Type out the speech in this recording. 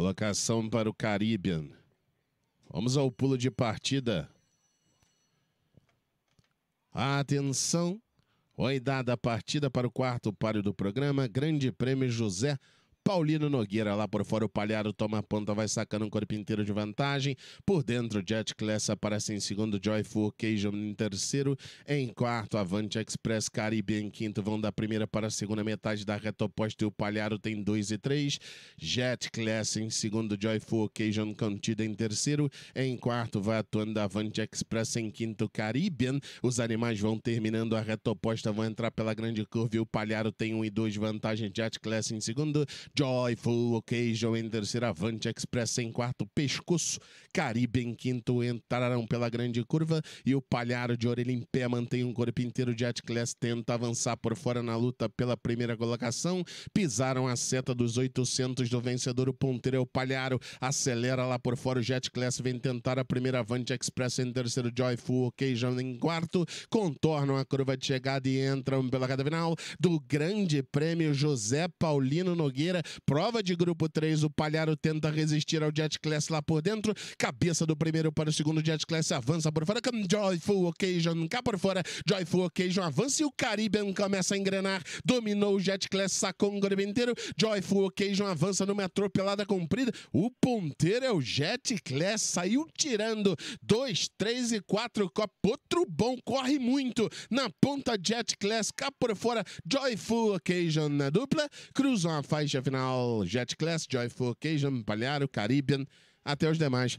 Colocação para o Caribbean. Vamos ao pulo de partida. Atenção! Oi, dada a partida para o quarto páreo do programa, Grande Prêmio José Paulino Nogueira lá por fora, o Palharo toma ponta, vai sacando um corpo inteiro de vantagem. Por dentro, Jet Class aparece em segundo, Joyful Cajun em terceiro. Em quarto, Avante Express Caribe em quinto. Vão da primeira para a segunda metade da reta oposta e o Palharo tem dois e três. Jet Class em segundo, Joyful Cajun contida em terceiro. Em quarto, vai atuando Avante Express em quinto, Caribbean. Os animais vão terminando a reta oposta, vão entrar pela grande curva e o Palharo tem um e dois vantagem. Jet Class em segundo. Joyful Occasion em terceiro, Avante Express em quarto, Pescoço, Caribe em quinto, entrarão pela grande curva e o Palharo de orelha em pé mantém um corpo inteiro de Atclass, tenta avançar por fora na luta pela primeira colocação, pisaram a seta dos 800 do vencedor, o ponteiro é o Palharo, acelera lá por fora, o Jet Class vem tentar a primeira Avante Express em terceiro, Joyful Occasion em quarto, contornam a curva de chegada e entram pela reta final do grande prêmio José Paulino Nogueira Prova de grupo 3, o Palharo tenta resistir ao Jet Class lá por dentro. Cabeça do primeiro para o segundo, Jet Class avança por fora. Joyful Occasion cá por fora. Joyful Occasion avança e o Caribbean começa a engrenar. Dominou o Jet Class, sacou um grupo inteiro. Joyful Occasion avança numa atropelada comprida. O ponteiro é o Jet Class, saiu tirando. 2, 3 e 4. Outro bom, corre muito. Na ponta, Jet Class cá por fora. Joyful Occasion na dupla. Cruzam a faixa final. Jet Class, Joyful Occasion, Palharo, Caribbean, até os demais.